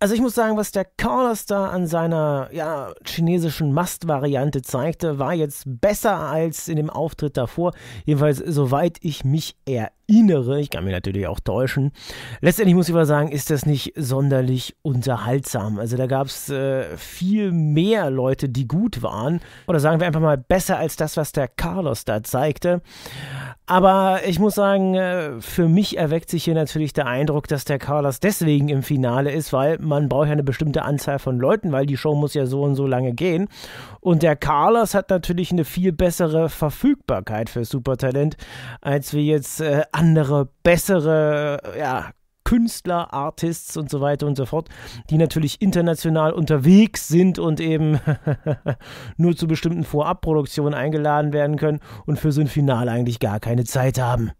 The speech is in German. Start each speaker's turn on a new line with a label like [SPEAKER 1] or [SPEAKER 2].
[SPEAKER 1] Also ich muss sagen, was der Corners da an seiner ja, chinesischen Mast-Variante zeigte, war jetzt besser als in dem Auftritt davor. Jedenfalls, soweit ich mich erinnere, ich kann mich natürlich auch täuschen. Letztendlich muss ich aber sagen, ist das nicht sonderlich unterhaltsam. Also da gab es äh, viel mehr Leute, die gut waren. Oder sagen wir einfach mal besser als das, was der Carlos da zeigte. Aber ich muss sagen, äh, für mich erweckt sich hier natürlich der Eindruck, dass der Carlos deswegen im Finale ist, weil man braucht ja eine bestimmte Anzahl von Leuten, weil die Show muss ja so und so lange gehen. Und der Carlos hat natürlich eine viel bessere Verfügbarkeit für Supertalent, als wir jetzt äh, andere, bessere ja, Künstler, Artists und so weiter und so fort, die natürlich international unterwegs sind und eben nur zu bestimmten Vorabproduktionen eingeladen werden können und für so ein Finale eigentlich gar keine Zeit haben.